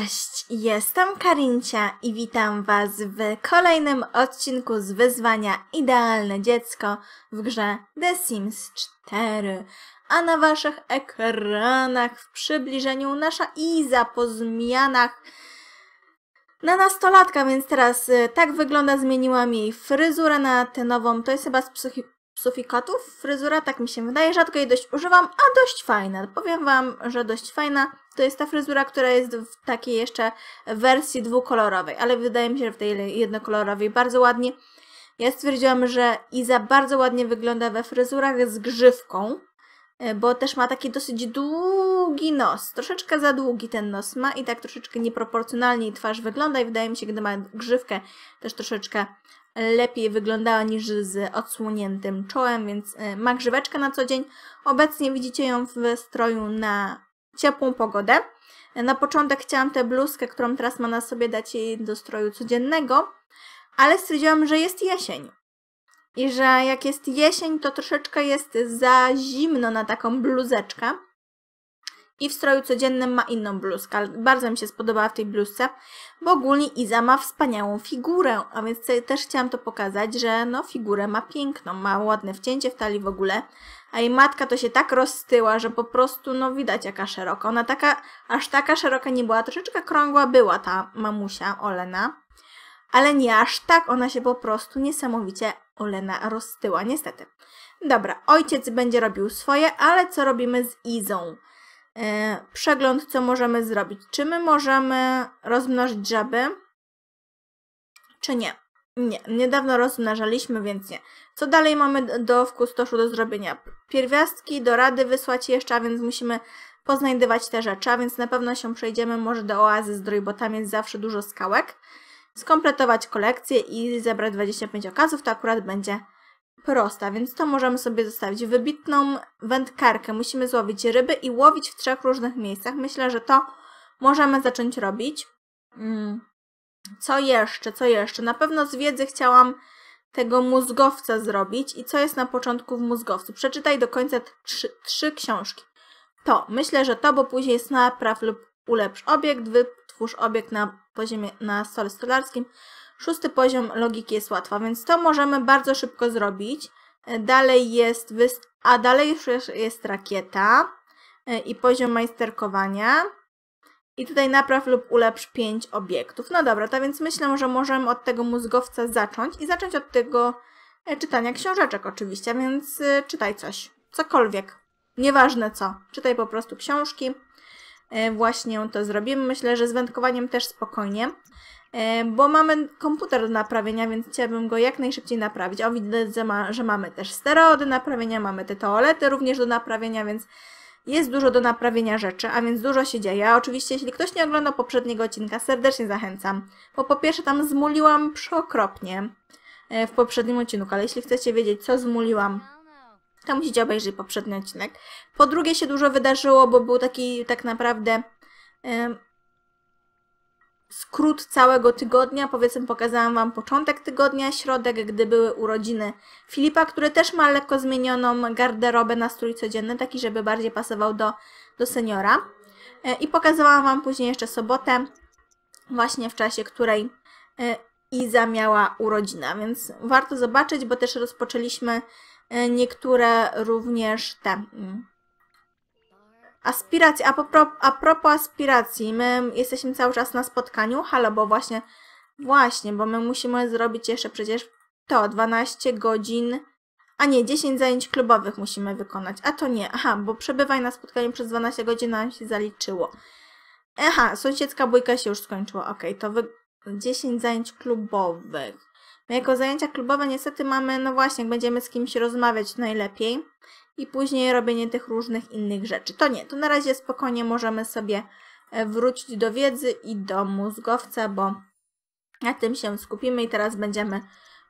Cześć, jestem Karincia i witam Was w kolejnym odcinku z wyzwania Idealne Dziecko w grze The Sims 4. A na Waszych ekranach w przybliżeniu nasza Iza po zmianach na nastolatka, więc teraz y, tak wygląda, zmieniłam jej fryzurę na tę nową, to jest chyba z psychi psufikatów fryzura, tak mi się wydaje, rzadko jej dość używam, a dość fajna, powiem Wam, że dość fajna to jest ta fryzura, która jest w takiej jeszcze wersji dwukolorowej, ale wydaje mi się, że w tej jednokolorowej bardzo ładnie. Ja stwierdziłam, że Iza bardzo ładnie wygląda we fryzurach z grzywką, e, bo też ma taki dosyć długi nos. Troszeczkę za długi ten nos ma i tak troszeczkę nieproporcjonalnie jej twarz wygląda i wydaje mi się, gdy ma grzywkę, też troszeczkę lepiej wyglądała niż z odsłoniętym czołem, więc e, ma grzyweczkę na co dzień. Obecnie widzicie ją w stroju na ciepłą pogodę. Na początek chciałam tę bluzkę, którą teraz ma na sobie, dać jej do stroju codziennego, ale stwierdziłam, że jest jesień. I że jak jest jesień, to troszeczkę jest za zimno na taką bluzeczkę i w stroju codziennym ma inną bluzkę. Bardzo mi się spodobała w tej bluzce, bo ogólnie Iza ma wspaniałą figurę, a więc też chciałam to pokazać, że no figurę ma piękną, ma ładne wcięcie w talii w ogóle, a jej matka to się tak rozstyła, że po prostu no widać jaka szeroka. Ona taka, aż taka szeroka nie była, troszeczkę krągła była ta mamusia Olena, ale nie aż tak, ona się po prostu niesamowicie Olena roztyła, niestety. Dobra, ojciec będzie robił swoje, ale co robimy z Izą? E, przegląd, co możemy zrobić. Czy my możemy rozmnożyć żaby, czy nie? Nie, niedawno rozmnażaliśmy, więc nie. Co dalej mamy do w kustoszu do zrobienia? Pierwiastki do rady wysłać jeszcze, a więc musimy poznajdywać te rzeczy, a więc na pewno się przejdziemy może do oazy zdrój, bo tam jest zawsze dużo skałek. Skompletować kolekcję i zebrać 25 okazów, to akurat będzie prosta, więc to możemy sobie zostawić. Wybitną wędkarkę musimy złowić ryby i łowić w trzech różnych miejscach. Myślę, że to możemy zacząć robić. Mm. Co jeszcze, co jeszcze? Na pewno z wiedzy chciałam tego mózgowca zrobić i co jest na początku w mózgowcu. Przeczytaj do końca trzy, trzy książki. To, myślę, że to, bo później jest napraw lub ulepsz obiekt, wytwórz obiekt na poziomie, na stole stolarskim, Szósty poziom logiki jest łatwa, więc to możemy bardzo szybko zrobić. E, dalej jest, a dalej już jest rakieta e, i poziom majsterkowania. I tutaj napraw lub ulepsz 5 obiektów. No dobra, to więc myślę, że możemy od tego mózgowca zacząć i zacząć od tego e, czytania książeczek oczywiście, więc czytaj coś, cokolwiek, nieważne co, czytaj po prostu książki. Właśnie to zrobimy, myślę, że z wędkowaniem też spokojnie. E, bo mamy komputer do naprawienia, więc chciałabym go jak najszybciej naprawić. O, widać, że, ma, że mamy też stereo do naprawienia, mamy te toalety również do naprawienia, więc jest dużo do naprawienia rzeczy, a więc dużo się dzieje. A oczywiście, jeśli ktoś nie oglądał poprzedniego odcinka, serdecznie zachęcam, bo po pierwsze tam zmuliłam przeokropnie e, w poprzednim odcinku, ale jeśli chcecie wiedzieć, co zmuliłam, to musicie obejrzeć poprzedni odcinek. Po drugie się dużo wydarzyło, bo był taki tak naprawdę... Yy, skrót całego tygodnia. Powiedzmy, pokazałam Wam początek tygodnia, środek, gdy były urodziny Filipa, który też ma lekko zmienioną garderobę, nastrój codzienny, taki, żeby bardziej pasował do, do seniora. E, I pokazałam Wam później jeszcze sobotę, właśnie w czasie której e, Iza miała urodzina, więc warto zobaczyć, bo też rozpoczęliśmy e, niektóre również te mm, Aspiracje, a, a propos aspiracji, my jesteśmy cały czas na spotkaniu, halo, bo właśnie, właśnie, bo my musimy zrobić jeszcze przecież to, 12 godzin, a nie, 10 zajęć klubowych musimy wykonać, a to nie, aha, bo przebywaj na spotkaniu przez 12 godzin nam się zaliczyło. Aha, sąsiedzka bójka się już skończyła, ok, to wy... 10 zajęć klubowych. My jako zajęcia klubowe niestety mamy, no właśnie, jak będziemy z kimś rozmawiać najlepiej, i później robienie tych różnych innych rzeczy. To nie, to na razie spokojnie możemy sobie e, wrócić do wiedzy i do mózgowca, bo na tym się skupimy i teraz będziemy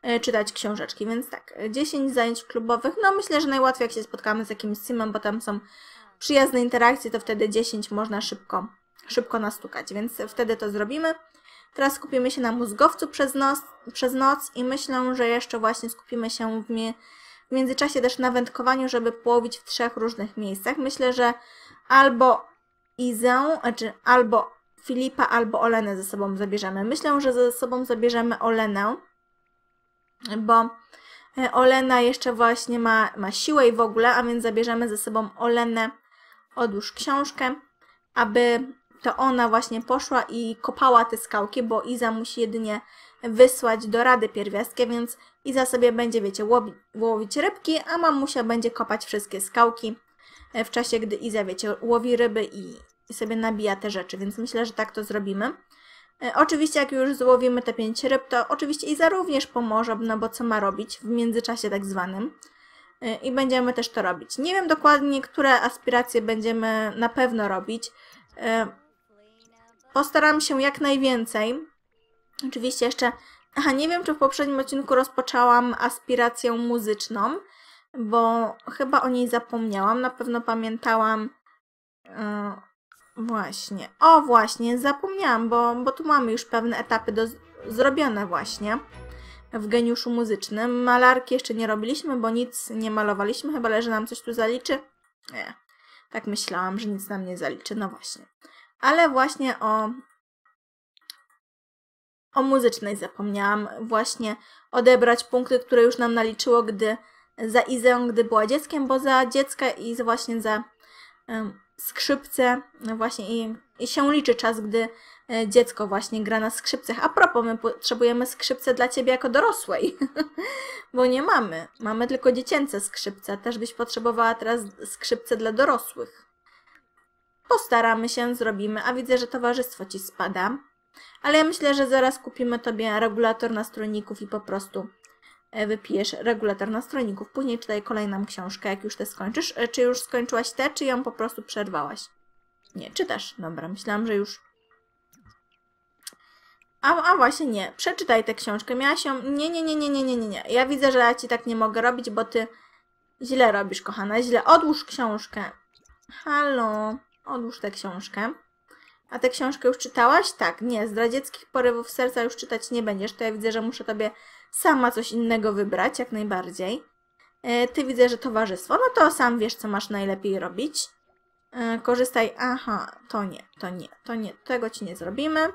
e, czytać książeczki. Więc tak, 10 e, zajęć klubowych. No myślę, że najłatwiej jak się spotkamy z jakimś simem, bo tam są przyjazne interakcje, to wtedy 10 można szybko, szybko nastukać, więc wtedy to zrobimy. Teraz skupimy się na mózgowcu przez, przez noc i myślę, że jeszcze właśnie skupimy się w, w międzyczasie też na wędkowaniu, żeby połowić w trzech różnych miejscach. Myślę, że albo Izę, znaczy albo Filipa, albo Olenę ze sobą zabierzemy. Myślę, że ze sobą zabierzemy Olenę, bo e, Olena jeszcze właśnie ma, ma siłę i w ogóle, a więc zabierzemy ze sobą Olenę, odłóż książkę, aby to ona właśnie poszła i kopała te skałki, bo Iza musi jedynie wysłać do Rady Pierwiastkę, więc Iza sobie będzie, wiecie, łowi, łowić rybki, a mamusia będzie kopać wszystkie skałki e, w czasie, gdy Iza, wiecie, łowi ryby i, i sobie nabija te rzeczy, więc myślę, że tak to zrobimy. E, oczywiście jak już złowimy te pięć ryb, to oczywiście Iza również pomoże, no bo co ma robić w międzyczasie tak zwanym. E, I będziemy też to robić. Nie wiem dokładnie, które aspiracje będziemy na pewno robić. Postaram się jak najwięcej. Oczywiście jeszcze Aha, nie wiem, czy w poprzednim odcinku rozpoczęłam aspirację muzyczną, bo chyba o niej zapomniałam. Na pewno pamiętałam. Yy, właśnie. O, właśnie, zapomniałam, bo, bo tu mamy już pewne etapy do, zrobione, właśnie w geniuszu muzycznym. Malarki jeszcze nie robiliśmy, bo nic nie malowaliśmy, chyba że nam coś tu zaliczy. Nie, tak myślałam, że nic nam nie zaliczy, no właśnie. Ale właśnie o o muzycznej zapomniałam właśnie odebrać punkty, które już nam naliczyło, gdy za Izę, gdy była dzieckiem, bo za dziecka i właśnie za um, skrzypce no właśnie i, i, się liczy czas, gdy e, dziecko właśnie gra na skrzypcach. A propos, my potrzebujemy skrzypce dla Ciebie jako dorosłej, bo nie mamy. Mamy tylko dziecięce skrzypce. Też byś potrzebowała teraz skrzypce dla dorosłych. Postaramy się, zrobimy, a widzę, że towarzystwo Ci spada. Ale ja myślę, że zaraz kupimy Tobie regulator nastrojników i po prostu e, wypijesz regulator nastrojników. Później czytaj kolejną książkę, jak już tę skończysz. E, czy już skończyłaś tę, czy ją po prostu przerwałaś? Nie, czytasz. Dobra, myślałam, że już... A, a właśnie nie, przeczytaj tę książkę. Miałaś ją... Nie, nie, nie, nie, nie, nie, nie, nie. Ja widzę, że ja Ci tak nie mogę robić, bo Ty źle robisz, kochana, źle. Odłóż książkę. Halo, odłóż tę książkę. A tę książkę już czytałaś? Tak, nie, z radzieckich porywów serca już czytać nie będziesz, to ja widzę, że muszę tobie sama coś innego wybrać, jak najbardziej. E, ty widzę, że towarzystwo, no to sam wiesz, co masz najlepiej robić. E, korzystaj, aha, to nie, to nie, to nie, tego ci nie zrobimy. E,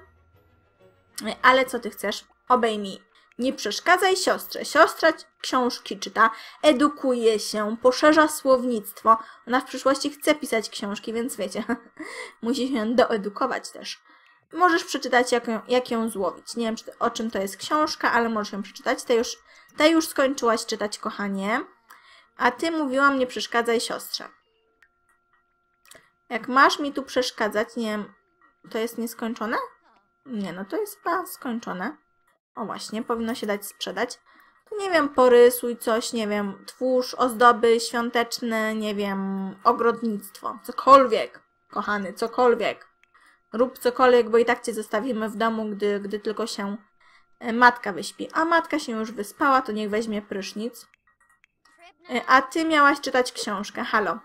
ale co ty chcesz? Obejmij nie przeszkadzaj siostrze. Siostra książki czyta, edukuje się, poszerza słownictwo. Ona w przyszłości chce pisać książki, więc wiecie, musi się doedukować też. Możesz przeczytać, jak ją, jak ją złowić. Nie wiem, czy, o czym to jest książka, ale możesz ją przeczytać. Ta już, ta już skończyłaś czytać, kochanie. A ty mówiłam, nie przeszkadzaj siostrze. Jak masz mi tu przeszkadzać, nie wiem, to jest nieskończone? Nie, no to jest chyba skończone. O właśnie, powinno się dać sprzedać. To nie wiem, porysuj coś, nie wiem, twórz, ozdoby świąteczne, nie wiem, ogrodnictwo, cokolwiek, kochany, cokolwiek. Rób cokolwiek, bo i tak cię zostawimy w domu, gdy, gdy tylko się e, matka wyśpi. A matka się już wyspała, to niech weźmie prysznic. E, a ty miałaś czytać książkę, halo.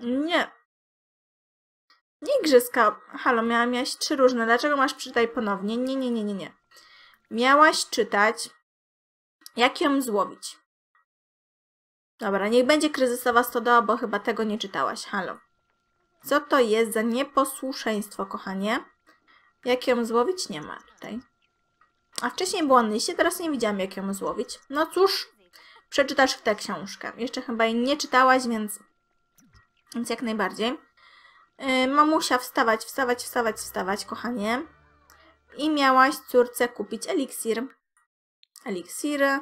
Nie. Nie igrzyska. Halo, miałam miałaś trzy różne. Dlaczego masz czytaj ponownie? Nie, nie, nie, nie, nie miałaś czytać, jak ją złowić. Dobra, niech będzie kryzysowa stodoła, bo chyba tego nie czytałaś. Halo. Co to jest za nieposłuszeństwo, kochanie? Jak ją złowić? Nie ma tutaj. A wcześniej było na teraz nie widziałam, jak ją złowić. No cóż, przeczytasz w tę książkę. Jeszcze chyba jej nie czytałaś, więc, więc jak najbardziej. Yy, mamusia, wstawać, wstawać, wstawać, wstawać, kochanie i miałaś córce kupić eliksir. Eliksiry,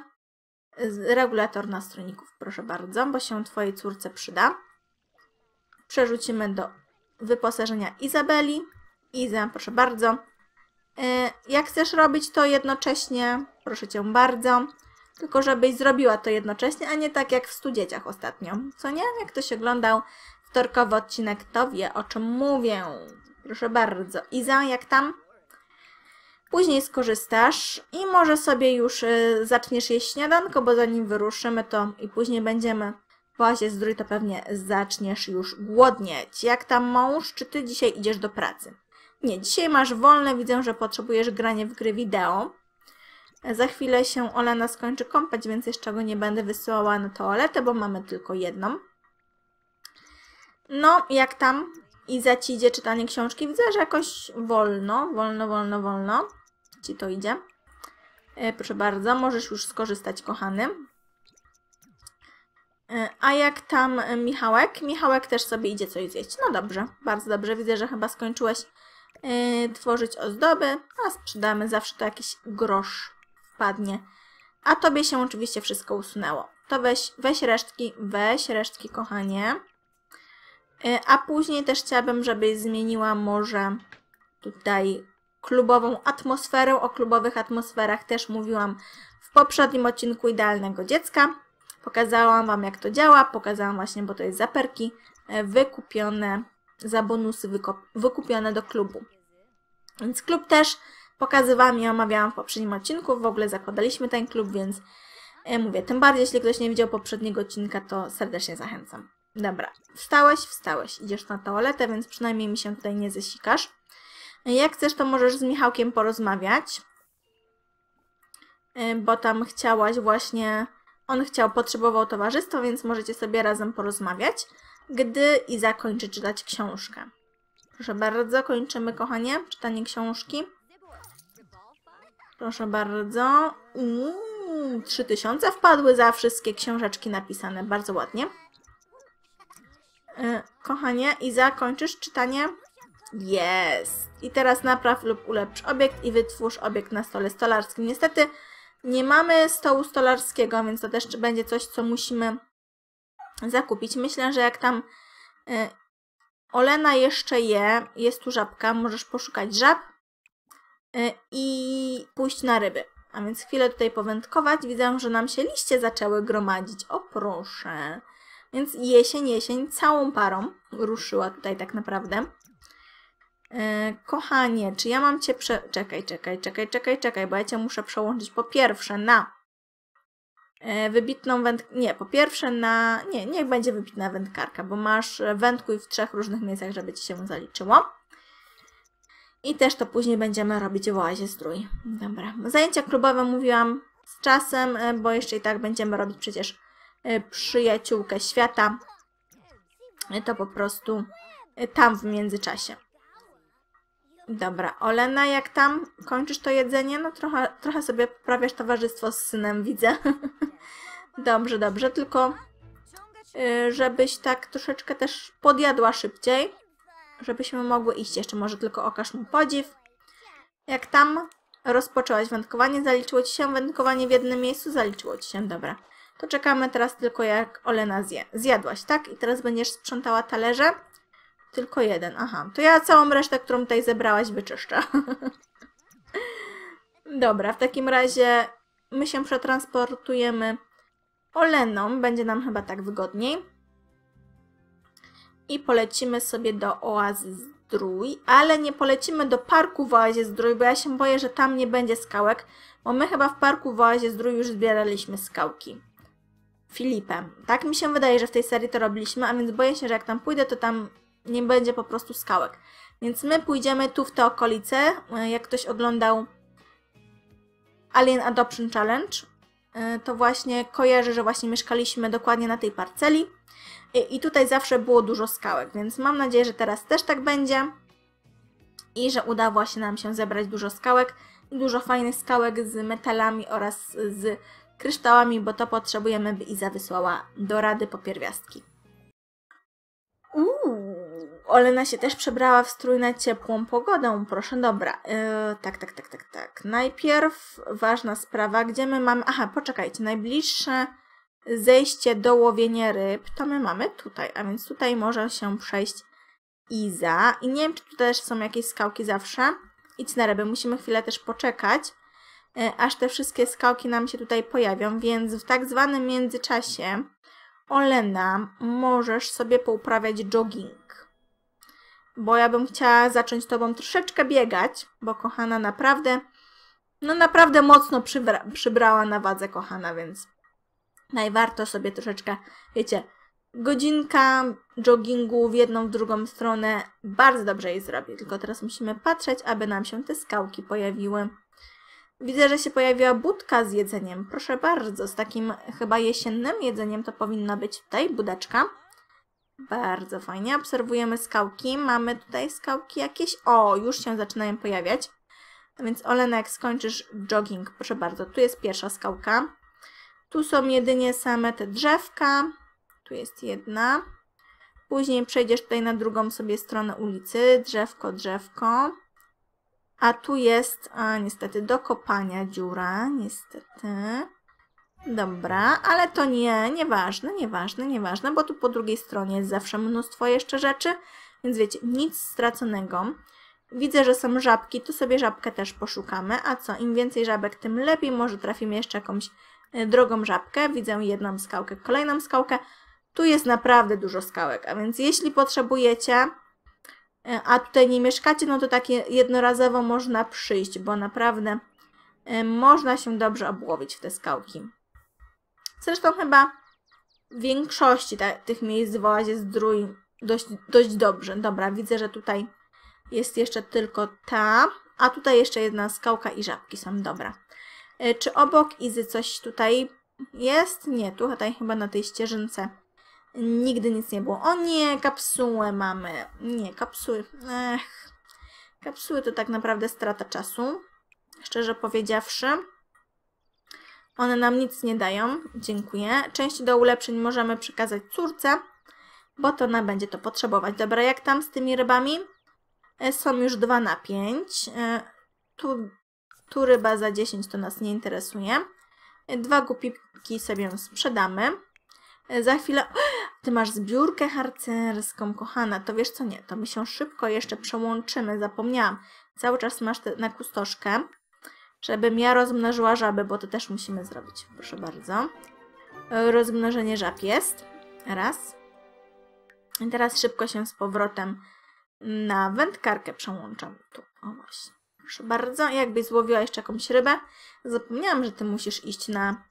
regulator nastrojników, proszę bardzo, bo się Twojej córce przyda. Przerzucimy do wyposażenia Izabeli. Iza, proszę bardzo. E, jak chcesz robić to jednocześnie, proszę Cię bardzo, tylko żebyś zrobiła to jednocześnie, a nie tak jak w stu dzieciach ostatnio. Co nie? Jak ktoś oglądał wtorkowy odcinek, to wie o czym mówię. Proszę bardzo. Iza, jak tam? Później skorzystasz i może sobie już y, zaczniesz jeść śniadanko, bo zanim wyruszymy to i później będziemy w Asie Zdrój, to pewnie zaczniesz już głodnieć. Jak tam mąż, czy ty dzisiaj idziesz do pracy? Nie, dzisiaj masz wolne, widzę, że potrzebujesz grania w gry wideo. Za chwilę się Olena skończy kąpać, więc jeszcze go nie będę wysyłała na toaletę, bo mamy tylko jedną. No, jak tam? i ci idzie czytanie książki? Widzę, że jakoś wolno, wolno, wolno, wolno ci to idzie. E, proszę bardzo, możesz już skorzystać, kochany. E, a jak tam e, Michałek? Michałek też sobie idzie coś zjeść. No dobrze, bardzo dobrze. Widzę, że chyba skończyłeś e, tworzyć ozdoby, a sprzedamy zawsze to jakiś grosz wpadnie. A tobie się oczywiście wszystko usunęło. To weź, weź resztki, weź resztki, kochanie. E, a później też chciałabym, żebyś zmieniła może tutaj klubową atmosferę. O klubowych atmosferach też mówiłam w poprzednim odcinku Idealnego Dziecka. Pokazałam Wam, jak to działa. Pokazałam właśnie, bo to jest zaperki e, wykupione za bonusy wykupione do klubu. Więc klub też pokazywałam i omawiałam w poprzednim odcinku. W ogóle zakładaliśmy ten klub, więc e, mówię, tym bardziej, jeśli ktoś nie widział poprzedniego odcinka, to serdecznie zachęcam. Dobra, wstałeś, wstałeś, idziesz na toaletę, więc przynajmniej mi się tutaj nie zesikasz. Jak chcesz, to możesz z Michałkiem porozmawiać, y, bo tam chciałaś właśnie, on chciał, potrzebował towarzystwa, więc możecie sobie razem porozmawiać, gdy i zakończy czytać książkę. Proszę bardzo, kończymy, kochanie, czytanie książki. Proszę bardzo. Uuu, 3000 wpadły za wszystkie książeczki napisane. Bardzo ładnie. Y, kochanie, i zakończysz czytanie jest. I teraz napraw lub ulepsz obiekt i wytwórz obiekt na stole stolarskim. Niestety nie mamy stołu stolarskiego, więc to też będzie coś, co musimy zakupić. Myślę, że jak tam y, Olena jeszcze je, jest tu żabka, możesz poszukać żab y, i pójść na ryby. A więc chwilę tutaj powędkować. Widzę, że nam się liście zaczęły gromadzić. O proszę. Więc jesień, jesień całą parą ruszyła tutaj tak naprawdę. E, kochanie, czy ja mam cię prze... Czekaj, czekaj, czekaj, czekaj, czekaj, bo ja cię muszę przełączyć po pierwsze na e, wybitną wędkarkę. nie, po pierwsze na, nie, niech będzie wybitna wędkarka, bo masz wędkuj w trzech różnych miejscach, żeby Ci się zaliczyło. I też to później będziemy robić w z strój. Dobra, zajęcia klubowe mówiłam z czasem, e, bo jeszcze i tak będziemy robić przecież przyjaciółkę świata. To po prostu tam w międzyczasie. Dobra, Olena, jak tam kończysz to jedzenie? No trochę, trochę sobie poprawiasz towarzystwo z synem, widzę. dobrze, dobrze, tylko y, żebyś tak troszeczkę też podjadła szybciej, żebyśmy mogły iść. Jeszcze może tylko okaż mu podziw. Jak tam rozpoczęłaś wędkowanie, zaliczyło Ci się wędkowanie w jednym miejscu? Zaliczyło Ci się, dobra. To czekamy teraz tylko jak Olena zje. Zjadłaś, tak? I teraz będziesz sprzątała talerze tylko jeden, aha. To ja całą resztę, którą tutaj zebrałaś, wyczyszczę. Dobra, w takim razie my się przetransportujemy Oleną, będzie nam chyba tak wygodniej. I polecimy sobie do oazy Zdrój, ale nie polecimy do parku w oazie Zdrój, bo ja się boję, że tam nie będzie skałek, bo my chyba w parku w oazie Zdrój już zbieraliśmy skałki. Filipem. Tak mi się wydaje, że w tej serii to robiliśmy, a więc boję się, że jak tam pójdę, to tam nie będzie po prostu skałek. Więc my pójdziemy tu w te okolice, e, jak ktoś oglądał Alien Adoption Challenge, e, to właśnie kojarzy, że właśnie mieszkaliśmy dokładnie na tej parceli i tutaj zawsze było dużo skałek, więc mam nadzieję, że teraz też tak będzie i że uda właśnie nam się zebrać dużo skałek i dużo fajnych skałek z metalami oraz z kryształami, bo to potrzebujemy, by Iza wysłała do Rady po pierwiastki. Uuu, Olena się też przebrała w strój na ciepłą pogodę. Proszę, dobra. Yy, tak, tak, tak, tak, tak. Najpierw ważna sprawa, gdzie my mamy... Aha, poczekajcie. Najbliższe zejście do łowienia ryb to my mamy tutaj, a więc tutaj może się przejść Iza. I nie wiem, czy tutaj też są jakieś skałki zawsze. Idź na ryby. Musimy chwilę też poczekać, yy, aż te wszystkie skałki nam się tutaj pojawią, więc w tak zwanym międzyczasie Olena, możesz sobie pouprawiać jogging bo ja bym chciała zacząć Tobą troszeczkę biegać, bo kochana naprawdę, no naprawdę mocno przybra przybrała na wadze kochana, więc najwarto sobie troszeczkę, wiecie, godzinka joggingu w jedną, w drugą stronę bardzo dobrze jej zrobi. Tylko teraz musimy patrzeć, aby nam się te skałki pojawiły. Widzę, że się pojawiła budka z jedzeniem. Proszę bardzo, z takim chyba jesiennym jedzeniem to powinna być tutaj budeczka. Bardzo fajnie. Obserwujemy skałki. Mamy tutaj skałki jakieś. O, już się zaczynają pojawiać. więc Olena, jak skończysz jogging, proszę bardzo, tu jest pierwsza skałka. Tu są jedynie same te drzewka. Tu jest jedna. Później przejdziesz tutaj na drugą sobie stronę ulicy. Drzewko, drzewko. A tu jest a, niestety do kopania dziura. Niestety. Dobra, ale to nie, nieważne, nieważne, nieważne, bo tu po drugiej stronie jest zawsze mnóstwo jeszcze rzeczy, więc wiecie, nic straconego. Widzę, że są żabki, to sobie żabkę też poszukamy, a co, im więcej żabek, tym lepiej, może trafimy jeszcze jakąś e, drogą żabkę, widzę jedną skałkę, kolejną skałkę, tu jest naprawdę dużo skałek, a więc jeśli potrzebujecie, e, a tutaj nie mieszkacie, no to takie jednorazowo można przyjść, bo naprawdę e, można się dobrze obłowić w te skałki. Zresztą chyba w większości tych miejsc w oazie zdrój dość, dość dobrze. Dobra, widzę, że tutaj jest jeszcze tylko ta, a tutaj jeszcze jedna skałka i żabki są. Dobra. E, czy obok Izy coś tutaj jest? Nie, tutaj chyba na tej ścieżynce nigdy nic nie było. O nie, kapsułę mamy. Nie, kapsuły. Ech. Kapsuły to tak naprawdę strata czasu. Szczerze powiedziawszy. One nam nic nie dają, dziękuję. Część do ulepszeń możemy przekazać córce, bo to ona będzie to potrzebować. Dobra, jak tam z tymi rybami? E, są już 2 na 5. E, tu, tu ryba za 10 to nas nie interesuje. E, dwa głupiki sobie sprzedamy. Za chwilę... Ty masz zbiórkę harcerską, kochana. To wiesz co, nie, to my się szybko jeszcze przełączymy. Zapomniałam. Cały czas masz te, na kustoszkę żebym ja rozmnożyła żaby, bo to też musimy zrobić. Proszę bardzo. E, rozmnożenie żab jest. Raz. I teraz szybko się z powrotem na wędkarkę przełączam. Tu, o właśnie. Proszę bardzo. Jakbyś złowiła jeszcze jakąś rybę. Zapomniałam, że ty musisz iść na,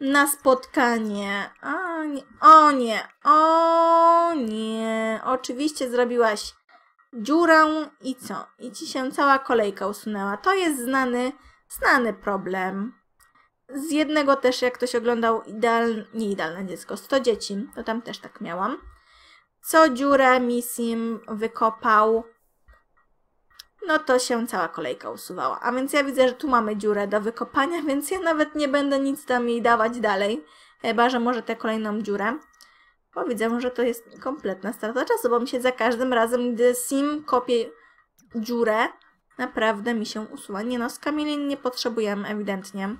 na spotkanie. O nie, o nie, o nie. Oczywiście zrobiłaś dziurę i co? I ci się cała kolejka usunęła. To jest znany, znany problem. Z jednego też, jak ktoś oglądał ideal, idealne dziecko, 100 dzieci, to tam też tak miałam. Co dziurę mi Sim wykopał, no to się cała kolejka usuwała. A więc ja widzę, że tu mamy dziurę do wykopania, więc ja nawet nie będę nic tam jej dawać dalej. Chyba, że może tę kolejną dziurę bo widzę, że to jest kompletna strata czasu, bo mi się za każdym razem, gdy sim kopie dziurę, naprawdę mi się usuwa. Nie no, z kamieni nie potrzebujemy ewidentnie.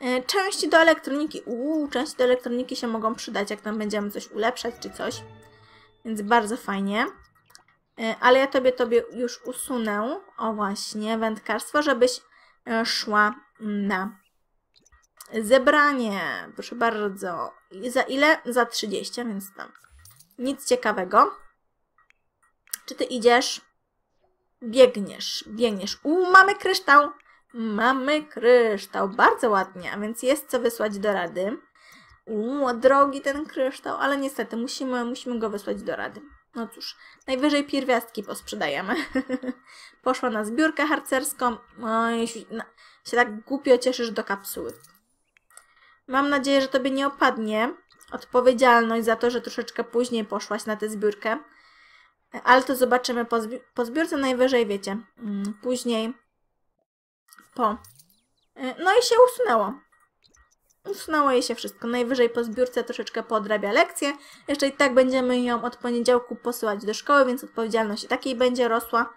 E, części do elektroniki, uuu, części do elektroniki się mogą przydać, jak tam będziemy coś ulepszać czy coś, więc bardzo fajnie. E, ale ja tobie, tobie już usunę, o właśnie, wędkarstwo, żebyś e, szła na Zebranie, proszę bardzo. I za ile? Za 30, więc tam. Nic ciekawego. Czy ty idziesz? Biegniesz, biegniesz. U, mamy kryształ! Mamy kryształ, bardzo ładnie, a więc jest co wysłać do rady. U, drogi ten kryształ, ale niestety musimy, musimy go wysłać do rady. No cóż, najwyżej pierwiastki posprzedajemy. Poszła na zbiórkę harcerską. No, jeśli się tak głupio cieszysz do kapsuły. Mam nadzieję, że tobie nie opadnie odpowiedzialność za to, że troszeczkę później poszłaś na tę zbiórkę. Ale to zobaczymy po, zbi po zbiórce najwyżej, wiecie, mm, później po. E, no i się usunęło. Usunęło jej się wszystko. Najwyżej po zbiórce troszeczkę podrabia lekcję. Jeszcze i tak będziemy ją od poniedziałku posyłać do szkoły, więc odpowiedzialność i takiej będzie rosła,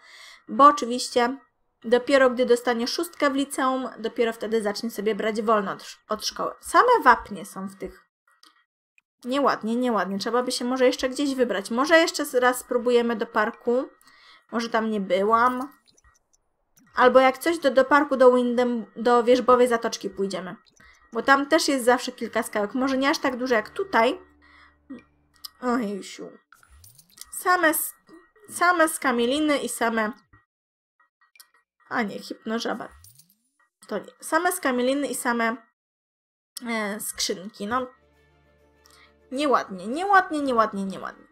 bo oczywiście Dopiero gdy dostanie szóstkę w liceum, dopiero wtedy zacznie sobie brać wolno od, szkoły. Same wapnie są w tych. Nieładnie, nieładnie. Trzeba by się może jeszcze gdzieś wybrać. Może jeszcze raz spróbujemy do parku. Może tam nie byłam. Albo jak coś, do do parku do Windem, do Wierzbowej Zatoczki pójdziemy. Bo tam też jest zawsze kilka skałek. Może nie aż tak duże jak tutaj. Ojejsiu. Same, same skamieliny i same a nie, hipnożaba. To nie. Same skamieliny i same e, skrzynki. No, nieładnie, nieładnie, nieładnie, nieładnie.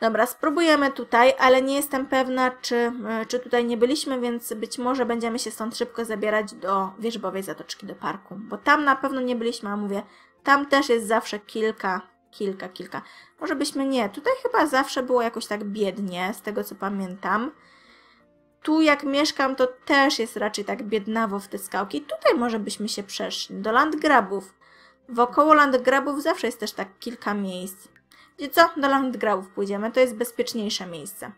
Dobra, spróbujemy tutaj, ale nie jestem pewna, czy, e, czy tutaj nie byliśmy, więc być może będziemy się stąd szybko zabierać do wierzbowej zatoczki, do parku. Bo tam na pewno nie byliśmy, a mówię, tam też jest zawsze kilka, kilka, kilka. Może byśmy nie, tutaj chyba zawsze było jakoś tak biednie, z tego co pamiętam tu jak mieszkam, to też jest raczej tak biednawo w te skałki. Tutaj może byśmy się przeszli, do landgrabów. Wokoło landgrabów zawsze jest też tak kilka miejsc. Gdzie co? Do landgrabów pójdziemy, to jest bezpieczniejsze miejsce.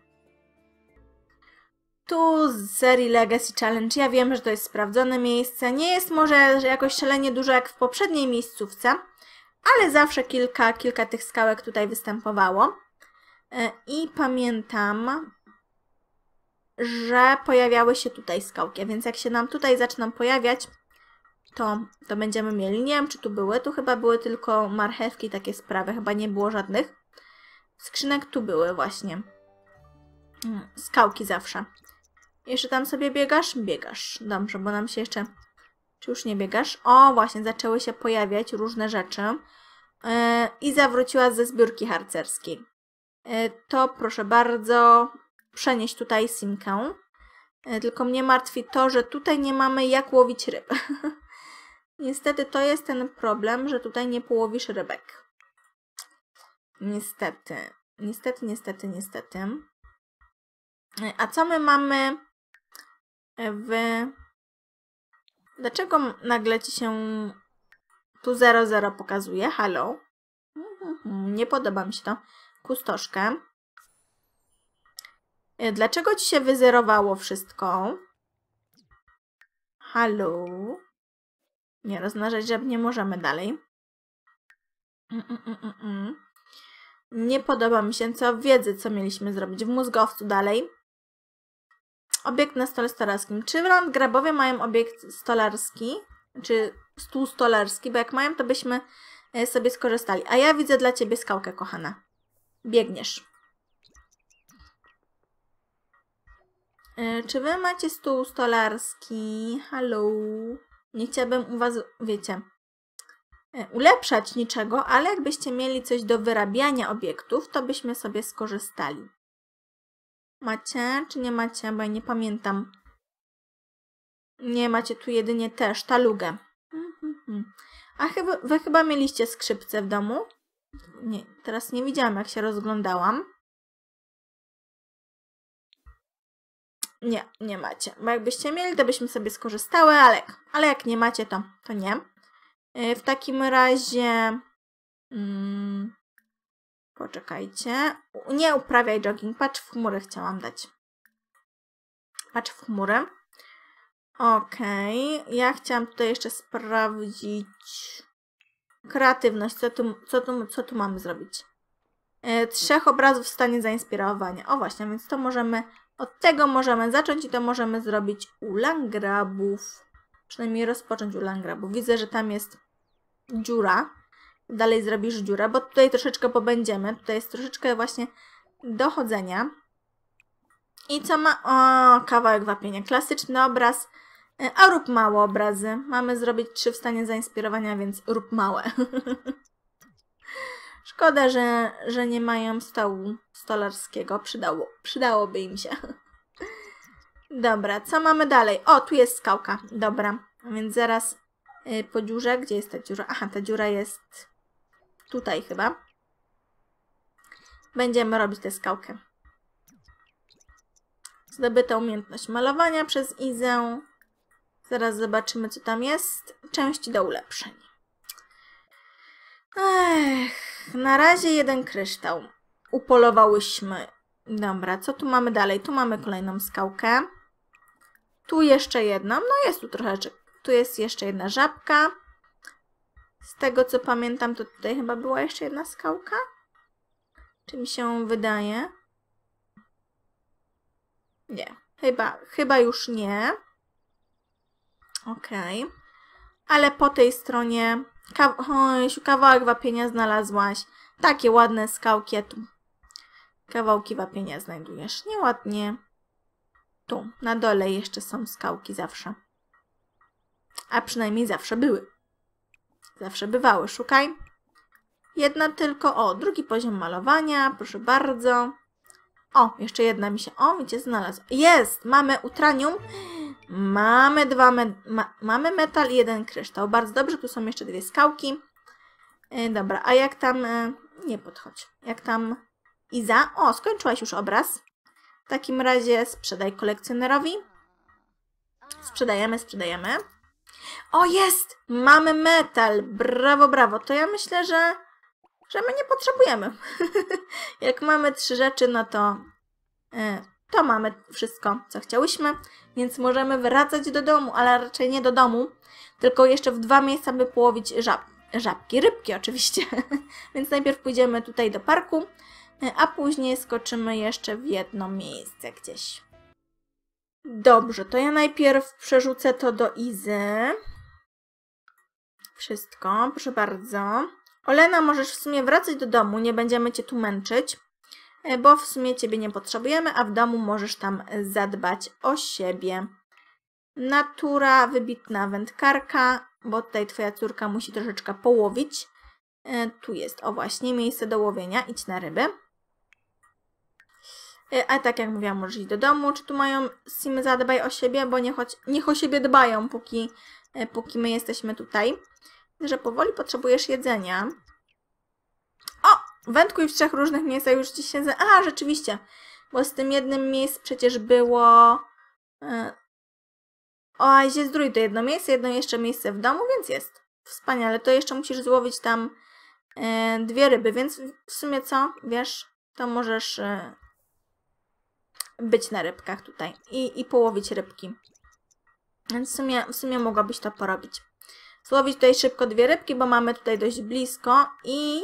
Tu z serii Legacy Challenge, ja wiem, że to jest sprawdzone miejsce. Nie jest może jakoś szalenie dużo jak w poprzedniej miejscówce, ale zawsze kilka, kilka tych skałek tutaj występowało. E, I pamiętam, że pojawiały się tutaj skałki. Więc jak się nam tutaj zaczną pojawiać, to, to będziemy mieli. Nie wiem, czy tu były. Tu chyba były tylko marchewki, takie sprawy. Chyba nie było żadnych. Skrzynek tu były właśnie. Mm, skałki zawsze. Jeszcze tam sobie biegasz? Biegasz. Dobrze, bo nam się jeszcze... Czy już nie biegasz? O, właśnie, zaczęły się pojawiać różne rzeczy. Yy, I zawróciła ze zbiórki harcerskiej. Yy, to proszę bardzo, przenieść tutaj simkę. E, tylko mnie martwi to, że tutaj nie mamy jak łowić ryb. Niestety to jest ten problem, że tutaj nie połowisz rybek. Niestety. Niestety, niestety, niestety. E, a co my mamy e, w... Dlaczego nagle ci się tu 00 pokazuje? Halo? Mhm, mhm, nie podoba mi się to. Kustoszkę. E, dlaczego ci się wyzerowało wszystko? Halo? Nie, rozmnażać żeby nie możemy dalej. Mm, mm, mm, nie podoba mi się co wiedzy, co mieliśmy zrobić w mózgowcu dalej. Obiekt na stole stolarskim. Czy grabowie mają obiekt stolarski? Czy stół stolarski? Bo jak mają, to byśmy e, sobie skorzystali. A ja widzę dla Ciebie skałkę, kochana. Biegniesz. E, czy wy macie stół stolarski? Hello. Nie chciałabym u was, wiecie, e, ulepszać niczego, ale jakbyście mieli coś do wyrabiania obiektów, to byśmy sobie skorzystali. Macie czy nie macie? Bo ja nie pamiętam. Nie, macie tu jedynie też talugę. Hmm, hmm, hmm. A chyba, wy chyba mieliście skrzypce w domu? Nie, teraz nie widziałam, jak się rozglądałam. Nie, nie macie. Bo jakbyście mieli, to byśmy sobie skorzystały, ale, ale jak nie macie, to, to nie. E, w takim razie... Hmm, poczekajcie. Nie uprawiaj jogging. Patrz w chmury chciałam dać. Patrz w chmury. Okej. Okay. Ja chciałam tutaj jeszcze sprawdzić kreatywność. Co tu, co tu, co tu mamy zrobić? E, trzech obrazów w stanie zainspirowania. O właśnie, więc to możemy od tego możemy zacząć i to możemy zrobić u langrabów. Przynajmniej rozpocząć u langrabów. Widzę, że tam jest dziura. Dalej zrobisz dziurę, bo tutaj troszeczkę pobędziemy. Tutaj jest troszeczkę właśnie dochodzenia. I co ma... O, kawałek wapienia. Klasyczny obraz, e, a rób małe obrazy. Mamy zrobić trzy w stanie zainspirowania, więc rób małe. Szkoda, że, że nie mają stołu stolarskiego. Przydało, przydałoby im się. Dobra, co mamy dalej? O, tu jest skałka. Dobra, więc zaraz yy, po dziurze. Gdzie jest ta dziura? Aha, ta dziura jest tutaj chyba. Będziemy robić tę skałkę. Zdobyta umiejętność malowania przez Izę. Zaraz zobaczymy, co tam jest. Części do ulepszeń. Ech, na razie jeden kryształ. Upolowałyśmy. Dobra, co tu mamy dalej? Tu mamy kolejną skałkę. Tu jeszcze jedną. No jest tu troszeczkę. Tu jest jeszcze jedna żabka. Z tego co pamiętam, to tutaj chyba była jeszcze jedna skałka? Czy mi się wydaje? Nie. Chyba, chyba już nie. Okej. Okay. Ale po tej stronie Kaw Oj, kawałek wapienia znalazłaś. Takie ładne skałki, tu kawałki wapienia znajdujesz. Nieładnie. Tu, na dole jeszcze są skałki zawsze. A przynajmniej zawsze były. Zawsze bywały. Szukaj. Jedna tylko. O, drugi poziom malowania. Proszę bardzo. O, jeszcze jedna mi się... O, mi cię znalazł. Jest! Mamy utranium. Mamy dwa me ma mamy metal i jeden kryształ. Bardzo dobrze, tu są jeszcze dwie skałki. Yy, dobra, a jak tam... Yy, nie podchodź. Jak tam Iza? O, skończyłaś już obraz. W takim razie sprzedaj kolekcjonerowi. Sprzedajemy, sprzedajemy. O, jest! Mamy metal! Brawo, brawo! To ja myślę, że, że my nie potrzebujemy. Jak mamy trzy rzeczy, no to... Yy, to mamy wszystko, co chciałyśmy, więc możemy wracać do domu, ale raczej nie do domu, tylko jeszcze w dwa miejsca, by połowić żab żabki, rybki oczywiście. więc najpierw pójdziemy tutaj do parku, a później skoczymy jeszcze w jedno miejsce gdzieś. Dobrze, to ja najpierw przerzucę to do Izy. Wszystko, proszę bardzo. Olena, możesz w sumie wracać do domu, nie będziemy Cię tu męczyć. E, bo w sumie Ciebie nie potrzebujemy, a w domu możesz tam zadbać o siebie. Natura, wybitna wędkarka, bo tutaj Twoja córka musi troszeczkę połowić. E, tu jest, o właśnie, miejsce do łowienia, idź na ryby. E, a tak jak mówiłam, możesz iść do domu. Czy tu mają sim zadbaj o siebie, bo niech, niech o siebie dbają, póki, póki my jesteśmy tutaj. Że powoli potrzebujesz jedzenia wędkuj w trzech różnych miejscach już ci siedzę. A, rzeczywiście, bo z tym jednym miejsc przecież było... E, o, a zdrój to jedno miejsce, jedno jeszcze miejsce w domu, więc jest. Wspaniale, to jeszcze musisz złowić tam e, dwie ryby, więc w sumie co, wiesz, to możesz e, być na rybkach tutaj i, i połowić rybki. Więc w sumie, w sumie mogłabyś to porobić. Złowić tutaj szybko dwie rybki, bo mamy tutaj dość blisko i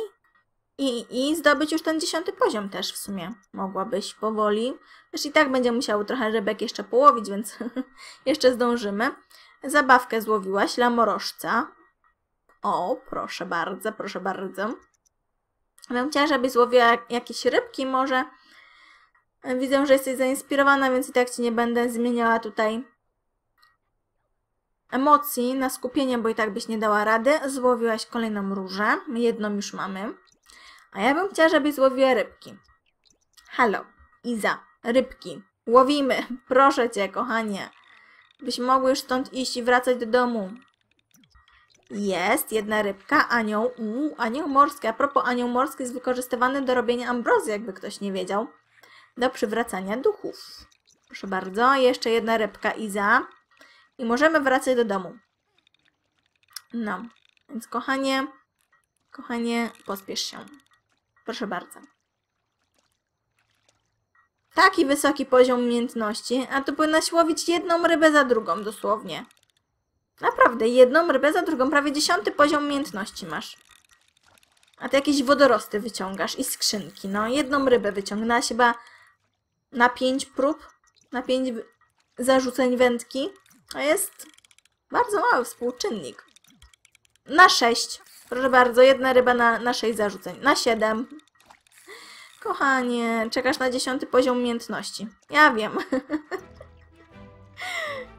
i, I zdobyć już ten dziesiąty poziom też w sumie mogłabyś powoli. Też i tak będzie musiał trochę rybek jeszcze połowić, więc jeszcze zdążymy. Zabawkę złowiłaś, lamorożca. O, proszę bardzo, proszę bardzo. Bym chciała, żebyś złowiła jakieś rybki może. Widzę, że jesteś zainspirowana, więc i tak Ci nie będę zmieniała tutaj emocji na skupienie, bo i tak byś nie dała rady. Złowiłaś kolejną różę. Jedną już mamy. A ja bym chciała, żebyś złowiła rybki. Halo, Iza, rybki. Łowimy, proszę cię, kochanie. Byś mogły już stąd iść i wracać do domu. Jest jedna rybka, anioł, Uuu, anioł morski. A propos, anioł morski jest wykorzystywany do robienia ambrozy, jakby ktoś nie wiedział. Do przywracania duchów. Proszę bardzo, jeszcze jedna rybka, Iza. I możemy wracać do domu. No, więc kochanie, kochanie, pospiesz się. Proszę bardzo. Taki wysoki poziom umiejętności, a tu powinnaś łowić jedną rybę za drugą dosłownie. Naprawdę, jedną rybę za drugą, prawie dziesiąty poziom umiejętności masz. A ty jakieś wodorosty wyciągasz i skrzynki. No, jedną rybę wyciągnęłaś chyba na pięć prób, na pięć zarzuceń wędki. To jest bardzo mały współczynnik. Na sześć. Proszę bardzo, jedna ryba na, na 6 zarzuceń. Na 7. Kochanie, czekasz na dziesiąty poziom umiejętności. Ja wiem.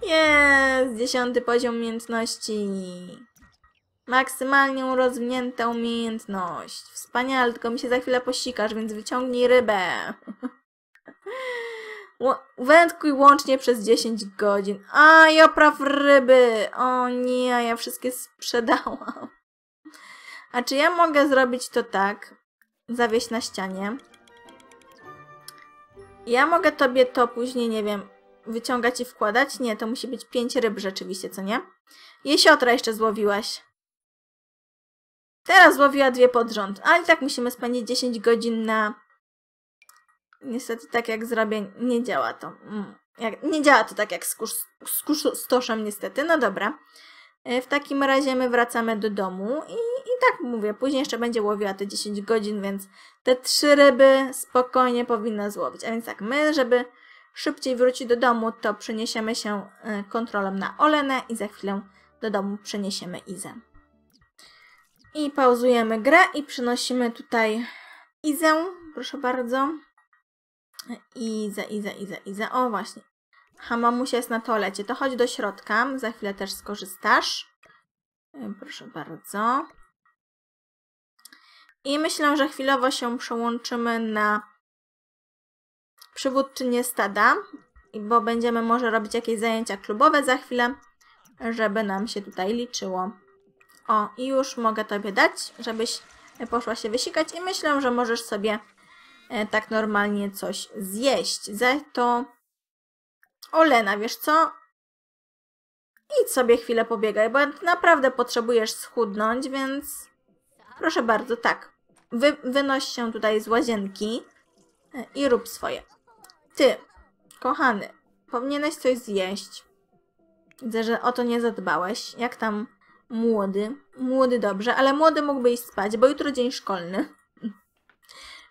Jest! Dziesiąty poziom umiejętności. Maksymalnie rozwinięta umiejętność. Wspaniale, tylko mi się za chwilę posikasz, więc wyciągnij rybę. Wędkuj łącznie przez 10 godzin. A, ja praw ryby! O nie, ja wszystkie sprzedałam. A czy ja mogę zrobić to tak? Zawieść na ścianie. Ja mogę tobie to później, nie wiem, wyciągać i wkładać? Nie, to musi być pięć ryb rzeczywiście, co nie? Jej siotra jeszcze złowiłaś. Teraz złowiła dwie pod rząd, ale i tak musimy spędzić 10 godzin na... Niestety tak jak zrobię, nie działa to. Mm. Jak, nie działa to tak jak z, kusz, z stoszem niestety, no dobra. E, w takim razie my wracamy do domu i, i tak mówię, później jeszcze będzie łowiła te 10 godzin, więc te trzy ryby spokojnie powinna złowić. A więc tak, my, żeby szybciej wrócić do domu, to przeniesiemy się e, kontrolą na Olenę i za chwilę do domu przeniesiemy Izę. I pauzujemy grę i przynosimy tutaj Izę, proszę bardzo. Iza, e, Iza, Iza, Iza. O właśnie, a mamusia jest na toalecie. To chodź do środka. Za chwilę też skorzystasz. E, proszę bardzo. I myślę, że chwilowo się przełączymy na przywódczynię stada, bo będziemy może robić jakieś zajęcia klubowe za chwilę, żeby nam się tutaj liczyło. O, i już mogę Tobie dać, żebyś poszła się wysikać i myślę, że możesz sobie e, tak normalnie coś zjeść. Za to Olena, wiesz co? Idź sobie chwilę pobiegaj, bo naprawdę potrzebujesz schudnąć, więc... Proszę bardzo, tak. Wy, wynoś się tutaj z łazienki e, i rób swoje. Ty, kochany, powinieneś coś zjeść. Widzę, że o to nie zadbałeś. Jak tam młody? Młody dobrze, ale młody mógłby iść spać, bo jutro dzień szkolny.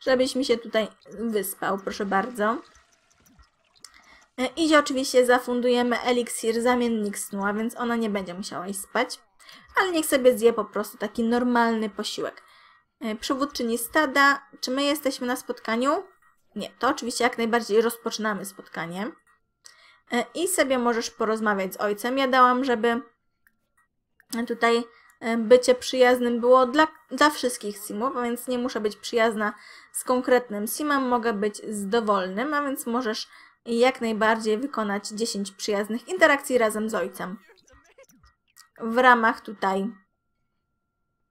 Żebyś mi się tutaj wyspał, proszę bardzo. E, idzie oczywiście zafundujemy eliksir zamiennik snu, a więc ona nie będzie musiała iść spać, ale niech sobie zje po prostu taki normalny posiłek. E, przywódczyni stada, czy my jesteśmy na spotkaniu? Nie, to oczywiście jak najbardziej rozpoczynamy spotkanie. E, I sobie możesz porozmawiać z ojcem. Ja dałam, żeby tutaj bycie przyjaznym było dla, dla wszystkich simów, a więc nie muszę być przyjazna z konkretnym simem, mogę być z dowolnym, a więc możesz i jak najbardziej wykonać 10 przyjaznych interakcji razem z ojcem. W ramach tutaj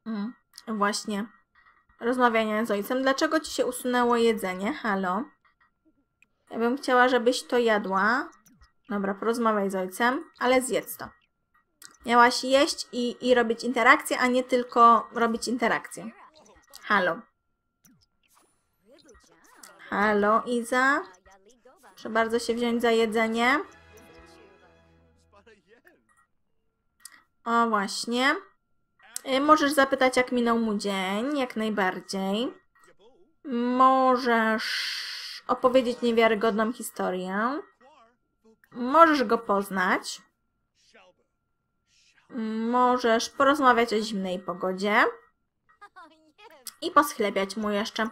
mm, właśnie rozmawiania z ojcem. Dlaczego ci się usunęło jedzenie? Halo? Ja bym chciała, żebyś to jadła. Dobra, porozmawiaj z ojcem, ale zjedz to. Miałaś jeść i, i robić interakcję, a nie tylko robić interakcję. Halo. Halo, Iza. Proszę bardzo się wziąć za jedzenie. O, właśnie. Y, możesz zapytać, jak minął mu dzień, jak najbardziej. Możesz opowiedzieć niewiarygodną historię. Możesz go poznać. Możesz porozmawiać o zimnej pogodzie. I poschlebiać mu jeszcze.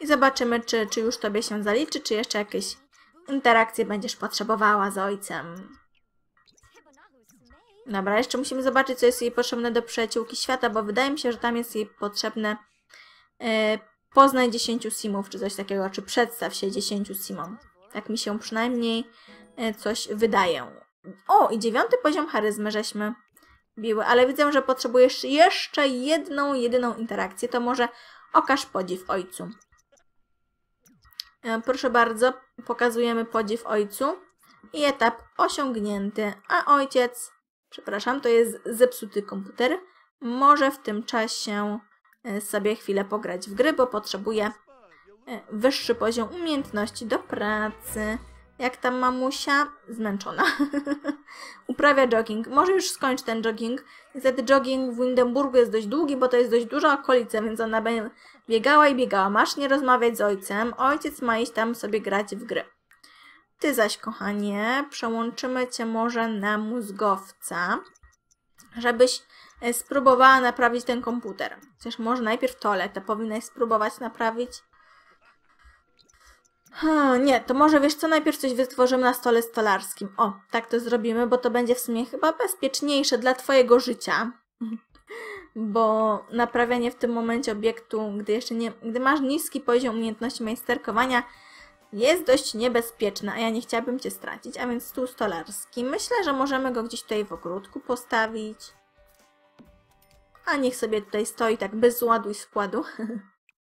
I zobaczymy, czy, czy już tobie się zaliczy, czy jeszcze jakieś interakcję będziesz potrzebowała z ojcem. Dobra, jeszcze musimy zobaczyć, co jest jej potrzebne do przyjaciółki świata, bo wydaje mi się, że tam jest jej potrzebne yy, poznaj 10 simów, czy coś takiego, czy przedstaw się 10 simom. Tak mi się przynajmniej yy, coś wydaje. O, i dziewiąty poziom charyzmy żeśmy biły, ale widzę, że potrzebujesz jeszcze jedną, jedyną interakcję, to może okaż podziw ojcu. E, proszę bardzo, pokazujemy podziw ojcu i etap osiągnięty, a ojciec, przepraszam, to jest zepsuty komputer, może w tym czasie e, sobie chwilę pograć w gry, bo potrzebuje e, wyższy poziom umiejętności do pracy. Jak tam mamusia? Zmęczona. Uprawia jogging. Może już skończ ten jogging. Niestety jogging w Windenburgu jest dość długi, bo to jest dość duża okolica, więc ona Biegała i biegała. Masz nie rozmawiać z ojcem. Ojciec ma iść tam sobie grać w gry. Ty zaś, kochanie, przełączymy cię może na mózgowca, żebyś e, spróbowała naprawić ten komputer. Chociaż może najpierw toaletę powinnaś spróbować naprawić. Hmm, nie, to może wiesz co, najpierw coś wytworzymy na stole stolarskim. O, tak to zrobimy, bo to będzie w sumie chyba bezpieczniejsze dla twojego życia bo naprawianie w tym momencie obiektu, gdy jeszcze nie, gdy masz niski poziom umiejętności majsterkowania, jest dość niebezpieczne, a ja nie chciałabym Cię stracić, a więc stół stolarski. Myślę, że możemy go gdzieś tutaj w ogródku postawić. A niech sobie tutaj stoi tak bez ładu i składu.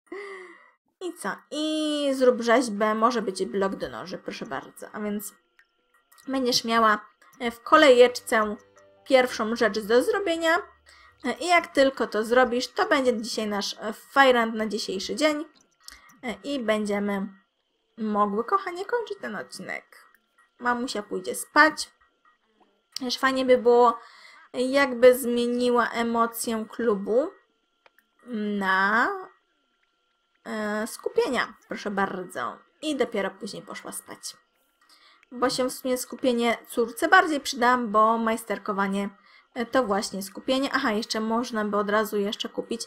I co? I zrób rzeźbę, może być blok do noży, proszę bardzo. A więc będziesz miała w kolejeczce pierwszą rzecz do zrobienia, i jak tylko to zrobisz, to będzie dzisiaj nasz e, fajrant na dzisiejszy dzień e, i będziemy mogły, kochanie, kończyć ten odcinek. Mamusia pójdzie spać. Też fajnie by było, jakby zmieniła emocję klubu na e, skupienia, proszę bardzo. I dopiero później poszła spać. Bo się w sumie skupienie córce bardziej przydam, bo majsterkowanie E, to właśnie skupienie. Aha, jeszcze można by od razu jeszcze kupić.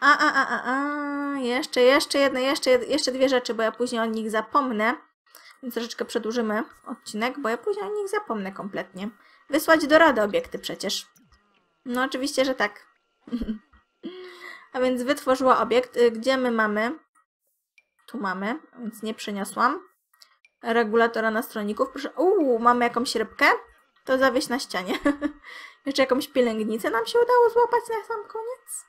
A, a, a, a, a jeszcze, jeszcze jedne, jeszcze, jeszcze dwie rzeczy, bo ja później o nich zapomnę. Więc troszeczkę przedłużymy odcinek, bo ja później o nich zapomnę kompletnie. Wysłać do rady obiekty przecież. No oczywiście, że tak. a więc wytworzyła obiekt. Y, gdzie my mamy? Tu mamy, więc nie przeniosłam. Regulatora nastroników Proszę, uuu, mamy jakąś rybkę? To zawieź na ścianie. Jeszcze jakąś pielęgnicę nam się udało złapać na sam koniec?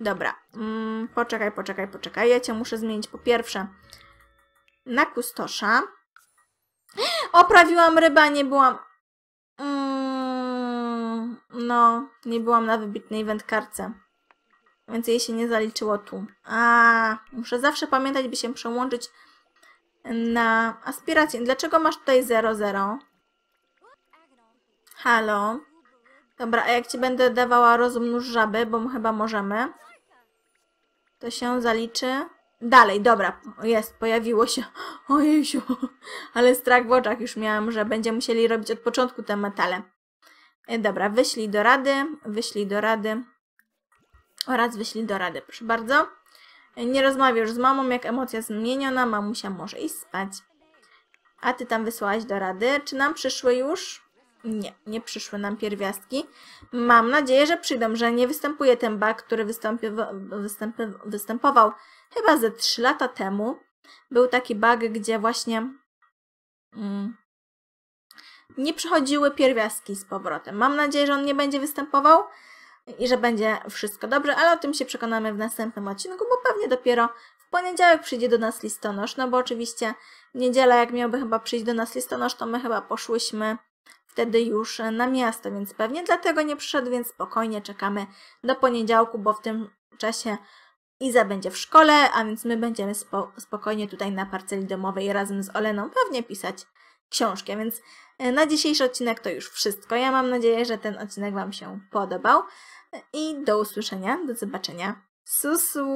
Dobra, mm, poczekaj, poczekaj, poczekaj. Ja cię muszę zmienić po pierwsze na kustosza. Oprawiłam ryba, nie byłam... Mm, no, nie byłam na wybitnej wędkarce. Więc jej się nie zaliczyło tu. A, muszę zawsze pamiętać, by się przełączyć na aspirację. Dlaczego masz tutaj 00? Halo? Dobra, a jak ci będę dawała rozum nóż żaby, bo chyba możemy, to się zaliczy. Dalej, dobra, jest, pojawiło się. Ojejsiu, ale strach w oczach już miałam, że będziemy musieli robić od początku te metale. E, dobra, wyślij do rady, wyślij do rady oraz wyślij do rady, proszę bardzo. E, nie rozmawiasz z mamą, jak emocja zmieniona, mamusia może iść spać. A ty tam wysłałaś do rady. Czy nam przyszły już? Nie, nie przyszły nam pierwiastki. Mam nadzieję, że przyjdą, że nie występuje ten bug, który występował, występował chyba ze 3 lata temu. Był taki bug, gdzie właśnie mm, nie przychodziły pierwiastki z powrotem. Mam nadzieję, że on nie będzie występował i że będzie wszystko dobrze, ale o tym się przekonamy w następnym odcinku, bo pewnie dopiero w poniedziałek przyjdzie do nas listonosz, no bo oczywiście w niedzielę, jak miałby chyba przyjść do nas listonosz, to my chyba poszłyśmy wtedy już na miasto, więc pewnie dlatego nie przyszedł, więc spokojnie czekamy do poniedziałku, bo w tym czasie Iza będzie w szkole, a więc my będziemy spo spokojnie tutaj na parceli domowej razem z Oleną pewnie pisać książkę, więc e, na dzisiejszy odcinek to już wszystko. Ja mam nadzieję, że ten odcinek Wam się podobał i do usłyszenia, do zobaczenia. Susu!